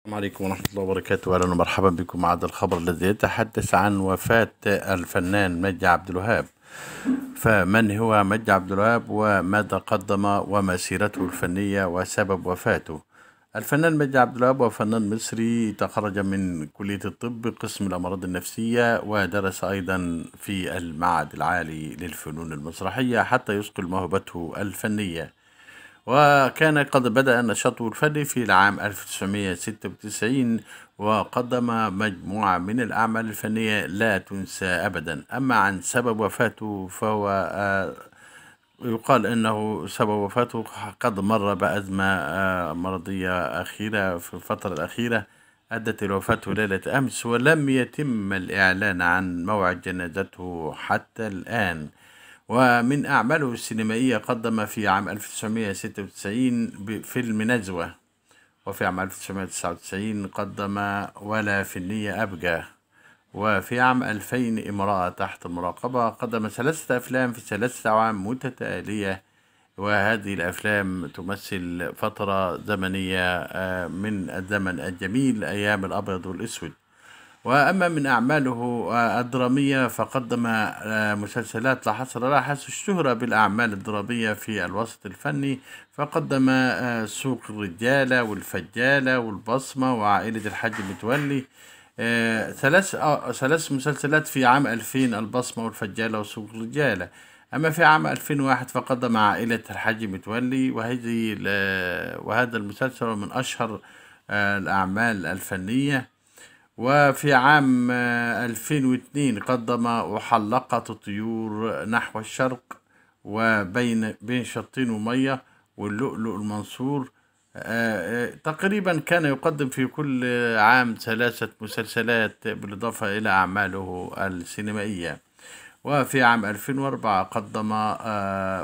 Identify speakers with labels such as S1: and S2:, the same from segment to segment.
S1: السلام عليكم ورحمة الله وبركاته أهلا ومرحبا بكم مع هذا الخبر الذي يتحدث عن وفاة الفنان مجدي عبد الوهاب فمن هو مجدي عبد الوهاب وماذا قدم ومسيرته الفنية وسبب وفاته الفنان مجدي عبد الوهاب هو فنان مصري تخرج من كلية الطب قسم الأمراض النفسية ودرس أيضا في المعهد العالي للفنون المسرحية حتى يثقل موهبته الفنية وكان قد بدأ نشاطه الفني في العام 1996 وقدم مجموعة من الأعمال الفنية لا تنسى أبدا أما عن سبب وفاته فهو آه، يقال أنه سبب وفاته قد مر بأزمة آه، مرضية أخيرة في الفترة الأخيرة أدت الوفاة ليلة أمس ولم يتم الإعلان عن موعد جنازته حتى الآن ومن أعماله السينمائية قدم في عام 1996 فيلم نزوة وفي عام 1999 قدم ولا في النية أبجى وفي عام 2000 امرأة تحت المراقبة قدم ثلاثة أفلام في ثلاثة أعوام متتالية وهذه الأفلام تمثل فترة زمنية آه، من الزمن الجميل أيام الأبيض والأسود وأما من أعماله الدرامية فقدم آه، مسلسلات لا حصر لها حيث الشهرة بالأعمال الدرامية في الوسط الفني فقدم آه، سوق الرجالة والفجالة والبصمة وعائلة الحاج متولي آه، ثلاث ثلاث مسلسلات في عام 2000 البصمة والفجالة وسوق الرجالة أما في عام 2001 فقدم عائلة الحاج متولي وهذه وهذا المسلسل من أشهر الأعمال الفنية وفي عام 2002 آه، قدم وحلقة الطيور نحو الشرق وبين بين شطين ومية واللؤلؤ المنصور آه، آه، تقريبا كان يقدم في كل عام ثلاثة مسلسلات بالإضافة إلى أعماله السينمائية وفي عام 2004 قدم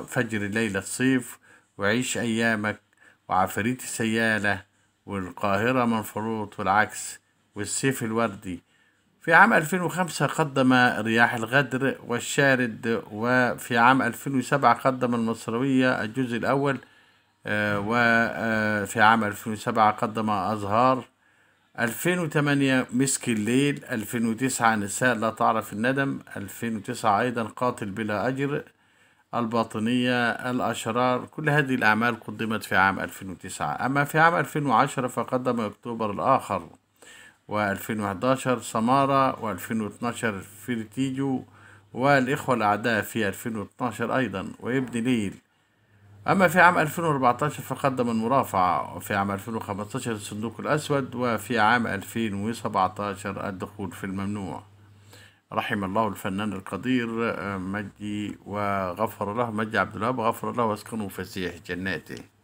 S1: فجر ليلة الصيف وعيش أيامك وعفريت السيالة والقاهرة منفروط والعكس والسيف الوردي في عام 2005 قدم رياح الغدر والشارد وفي عام 2007 قدم المصروية الجزء الأول آه، وفي آه، عام 2007 قدم أزهار 2008 مسك الليل 2009 نساء لا تعرف الندم 2009 أيضا قاتل بلا أجر الباطنية الأشرار كل هذه الأعمال قدمت في عام 2009 أما في عام 2010 فقدم أكتوبر الآخر و2011 سمارة و2012 فيرتيجو والإخوة الأعداء في 2012 أيضا وابن ليل أما في عام 2014 فقدم المرافعة وفي عام 2015 الصندوق الأسود وفي عام 2017 الدخول في الممنوع رحم الله الفنان القدير آه، مجدي وغفر له مجدي عبد الله وغفر له واسكنه فسيح جناته